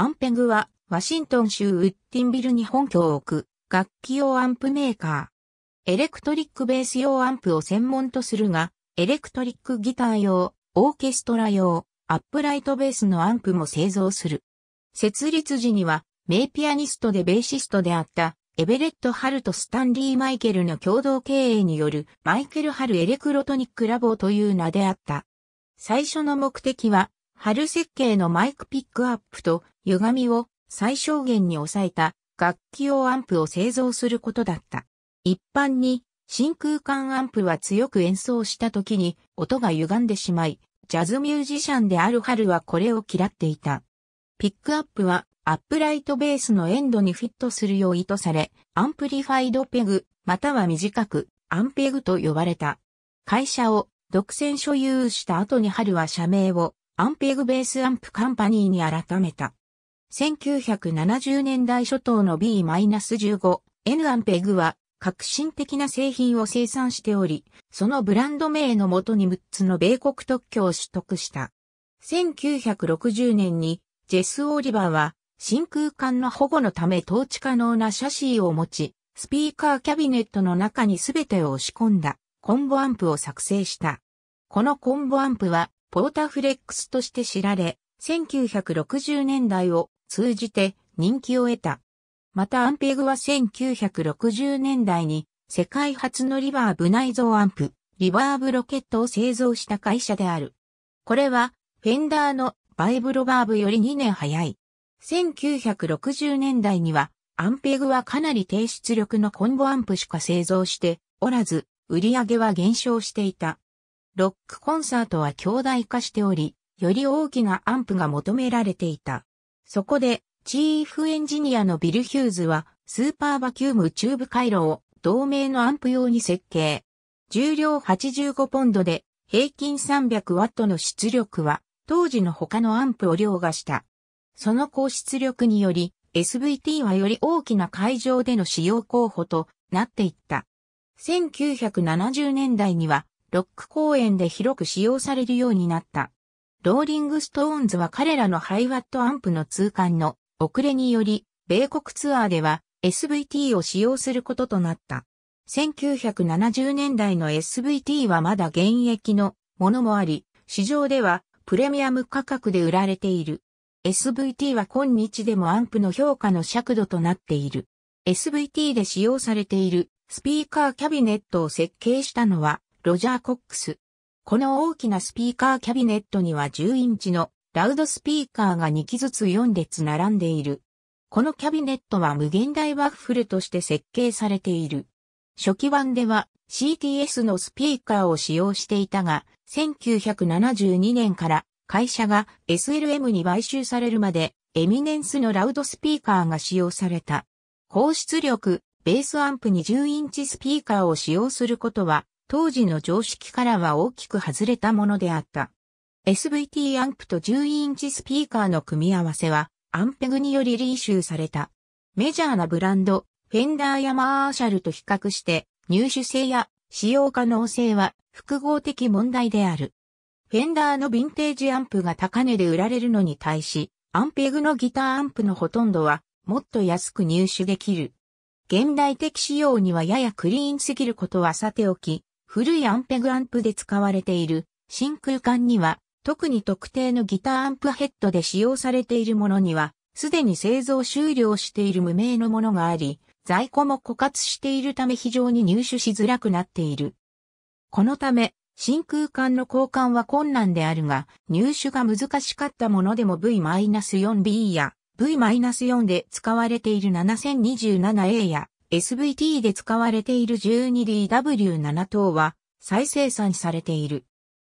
アンペグは、ワシントン州ウッディンビルに本拠を置く、楽器用アンプメーカー。エレクトリックベース用アンプを専門とするが、エレクトリックギター用、オーケストラ用、アップライトベースのアンプも製造する。設立時には、名ピアニストでベーシストであった、エベレット・ハルとスタンリー・マイケルの共同経営による、マイケル・ハル・エレクロトニック・ラボという名であった。最初の目的は、ハル設計のマイクピックアップと歪みを最小限に抑えた楽器用アンプを製造することだった。一般に真空管アンプは強く演奏した時に音が歪んでしまい、ジャズミュージシャンである春はこれを嫌っていた。ピックアップはアップライトベースのエンドにフィットするよう意図され、アンプリファイドペグ、または短くアンペグと呼ばれた。会社を独占所有した後に春は社名をアンペグベースアンプカンパニーに改めた。1970年代初頭の B-15、N アンペグは革新的な製品を生産しており、そのブランド名のもとに6つの米国特許を取得した。1960年にジェス・オーリバーは真空管の保護のため統治可能なシャシーを持ち、スピーカーキャビネットの中に全てを押し込んだコンボアンプを作成した。このコンボアンプはポータフレックスとして知られ、1960年代を通じて人気を得た。またアンペグは1960年代に世界初のリバーブ内蔵アンプ、リバーブロケットを製造した会社である。これはフェンダーのバイブロバーブより2年早い。1960年代にはアンペグはかなり低出力のコンボアンプしか製造しておらず、売り上げは減少していた。ロックコンサートは強大化しており、より大きなアンプが求められていた。そこで、チーフエンジニアのビル・ヒューズは、スーパーバキュームチューブ回路を同名のアンプ用に設計。重量85ポンドで、平均300ワットの出力は、当時の他のアンプを凌駕した。その高出力により、SVT はより大きな会場での使用候補となっていった。1970年代には、ロック公演で広く使用されるようになった。ローリングストーンズは彼らのハイワットアンプの通関の遅れにより、米国ツアーでは SVT を使用することとなった。1970年代の SVT はまだ現役のものもあり、市場ではプレミアム価格で売られている。SVT は今日でもアンプの評価の尺度となっている。SVT で使用されているスピーカーキャビネットを設計したのはロジャー・コックス。この大きなスピーカーキャビネットには10インチのラウドスピーカーが2機ずつ4列並んでいる。このキャビネットは無限大ワッフルとして設計されている。初期版では CTS のスピーカーを使用していたが、1972年から会社が SLM に買収されるまでエミネンスのラウドスピーカーが使用された。高出力、ベースアンプに10インチスピーカーを使用することは当時の常識からは大きく外れたものであった。SVT アンプと1 0インチスピーカーの組み合わせは、アンペグによりリーシューされた。メジャーなブランド、フェンダーやマーシャルと比較して、入手性や使用可能性は複合的問題である。フェンダーのヴィンテージアンプが高値で売られるのに対し、アンペグのギターアンプのほとんどは、もっと安く入手できる。現代的仕様にはややクリーンすぎることはさておき、古いアンペグアンプで使われている真空管には特に特定のギターアンプヘッドで使用されているものにはすでに製造終了している無名のものがあり在庫も枯渇しているため非常に入手しづらくなっている。このため真空管の交換は困難であるが入手が難しかったものでも V-4B や V-4 で使われている 7027A や SVT で使われている 12DW7 等は再生産されている。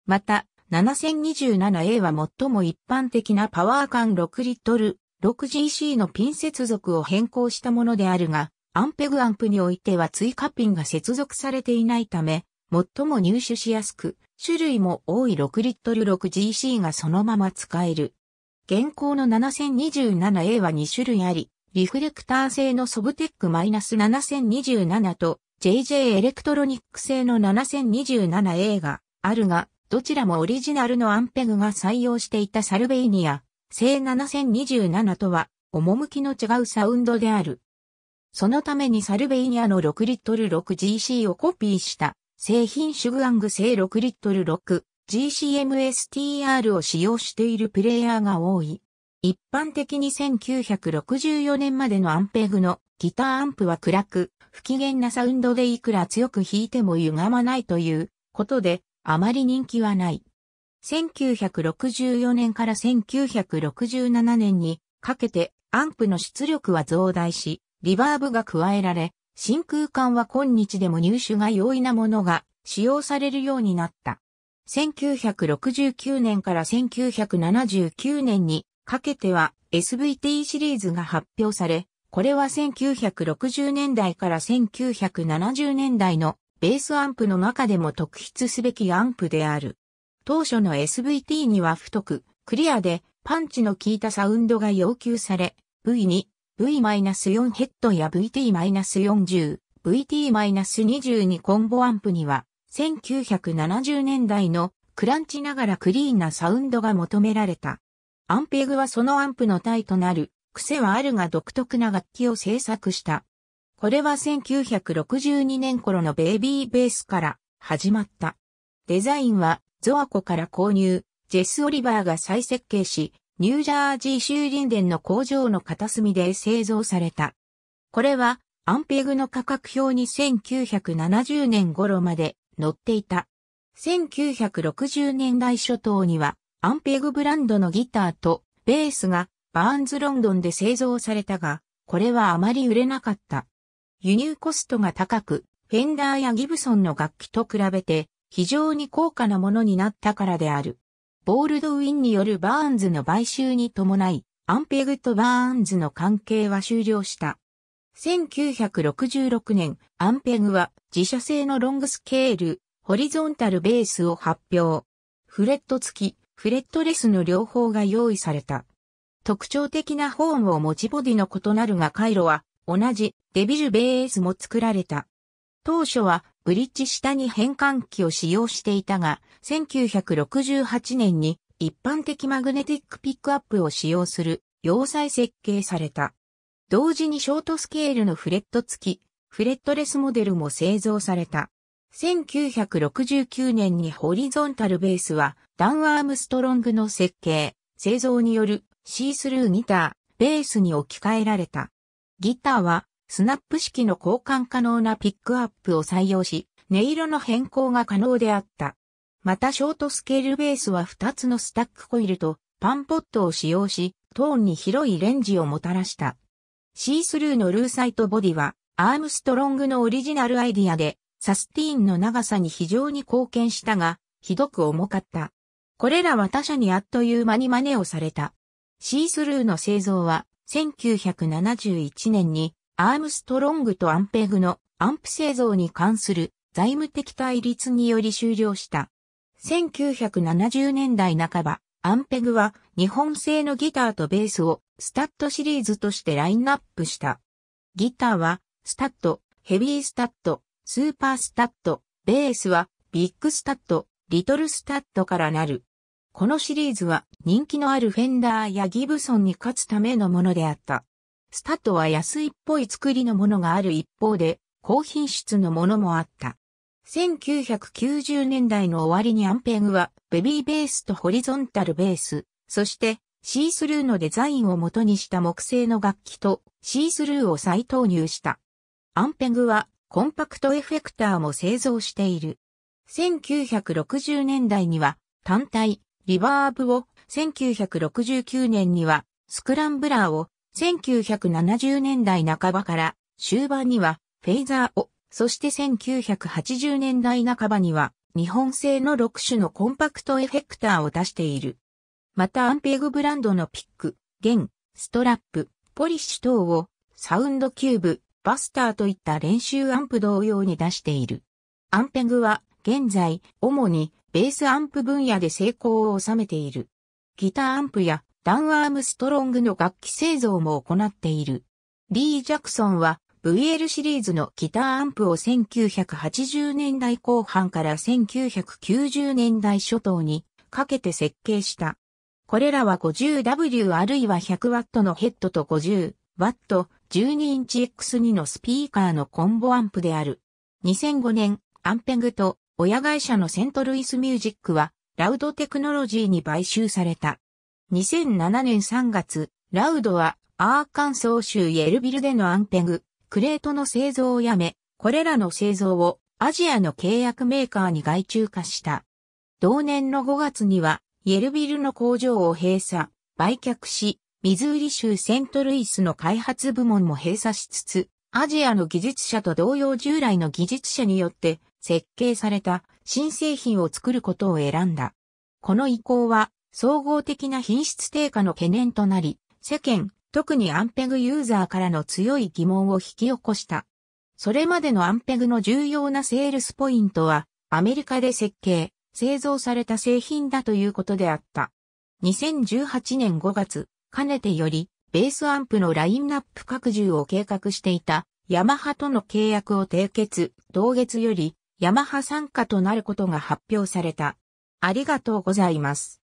また、7027A は最も一般的なパワー管6リットル 6GC のピン接続を変更したものであるが、アンペグアンプにおいては追加ピンが接続されていないため、最も入手しやすく、種類も多い6リットル 6GC がそのまま使える。現行の 7027A は2種類あり、リフレクター製のソブテック -7027 と JJ エレクトロニック製の 7027A があるが、どちらもオリジナルのアンペグが採用していたサルベイニア製7027とは、趣の違うサウンドである。そのためにサルベイニアの6リットル 6GC をコピーした製品シュグアング製6リットル 6GCMSTR を使用しているプレイヤーが多い。一般的に1964年までのアンペグのギターアンプは暗く、不機嫌なサウンドでいくら強く弾いても歪まないということで、あまり人気はない。1964年から1967年にかけてアンプの出力は増大し、リバーブが加えられ、真空管は今日でも入手が容易なものが使用されるようになった。1969年から1979年にかけては SVT シリーズが発表され、これは1960年代から1970年代のベースアンプの中でも特筆すべきアンプである。当初の SVT には太く、クリアでパンチの効いたサウンドが要求され、V2、V-4 ヘッドや VT-40、VT-22 コンボアンプには、1970年代のクランチながらクリーンなサウンドが求められた。アンペグはそのアンプの体となる、癖はあるが独特な楽器を制作した。これは1962年頃のベイビーベースから始まった。デザインはゾアコから購入、ジェス・オリバーが再設計し、ニュージャージー州林殿の工場の片隅で製造された。これはアンペグの価格表に1970年頃まで載っていた。1960年代初頭にはアンペグブランドのギターとベースがバーンズロンドンで製造されたが、これはあまり売れなかった。輸入コストが高く、フェンダーやギブソンの楽器と比べて非常に高価なものになったからである。ボールドウィンによるバーンズの買収に伴い、アンペグとバーンズの関係は終了した。1966年、アンペグは自社製のロングスケール、ホリゾンタルベースを発表。フレット付き、フレットレスの両方が用意された。特徴的なホーンを持ちボディの異なるが回路は同じデビルベースも作られた。当初はブリッジ下に変換器を使用していたが、1968年に一般的マグネティックピックアップを使用する要塞設計された。同時にショートスケールのフレット付き、フレットレスモデルも製造された。1969年にホリゾンタルベースはダン・アームストロングの設計、製造によるシースルーギター、ベースに置き換えられた。ギターはスナップ式の交換可能なピックアップを採用し、音色の変更が可能であった。またショートスケールベースは2つのスタックコイルとパンポットを使用し、トーンに広いレンジをもたらした。シースルーのルーサイトボディは、アームストロングのオリジナルアイディアで、サスティーンの長さに非常に貢献したが、ひどく重かった。これらは他社にあっという間に真似をされた。シースルーの製造は、1971年に、アームストロングとアンペグのアンプ製造に関する財務的対立により終了した。1970年代半ば、アンペグは日本製のギターとベースをスタッドシリーズとしてラインナップした。ギターはスタッド、ヘビースタッド、スーパースタッド、ベースはビッグスタッド、リトルスタッドからなる。このシリーズは人気のあるフェンダーやギブソンに勝つためのものであった。スタッドは安いっぽい作りのものがある一方で、高品質のものもあった。1990年代の終わりにアンペグはベビーベースとホリゾンタルベース、そしてシースルーのデザインを元にした木製の楽器とシースルーを再投入した。アンペグはコンパクトエフェクターも製造している。1960年代には単体、リバーブを1969年には、スクランブラーを1970年代半ばから終盤にはフェイザーを、そして1980年代半ばには日本製の6種のコンパクトエフェクターを出している。またアンペグブランドのピック、弦、ストラップ、ポリッシュ等をサウンドキューブ、バスターといった練習アンプ同様に出している。アンペグは現在主にベースアンプ分野で成功を収めている。ギターアンプやダン・アームストロングの楽器製造も行っている。リー・ジャクソンは VL シリーズのギターアンプを1980年代後半から1990年代初頭にかけて設計した。これらは 50W あるいは 100W のヘッドと 50W、12インチ X2 のスピーカーのコンボアンプである。2005年、アンペグと親会社のセントルイスミュージックは、ラウドテクノロジーに買収された。2007年3月、ラウドは、アーカンソー州イエルビルでのアンペグ、クレートの製造をやめ、これらの製造をアジアの契約メーカーに外注化した。同年の5月には、イエルビルの工場を閉鎖、売却し、ミズーリ州セントルイスの開発部門も閉鎖しつつ、アジアの技術者と同様従来の技術者によって設計された新製品を作ることを選んだ。この意向は総合的な品質低下の懸念となり、世間、特にアンペグユーザーからの強い疑問を引き起こした。それまでのアンペグの重要なセールスポイントは、アメリカで設計、製造された製品だということであった。2018年5月、かねてより、ベースアンプのラインナップ拡充を計画していた、ヤマハとの契約を締結、同月より、ヤマハ参加となることが発表された。ありがとうございます。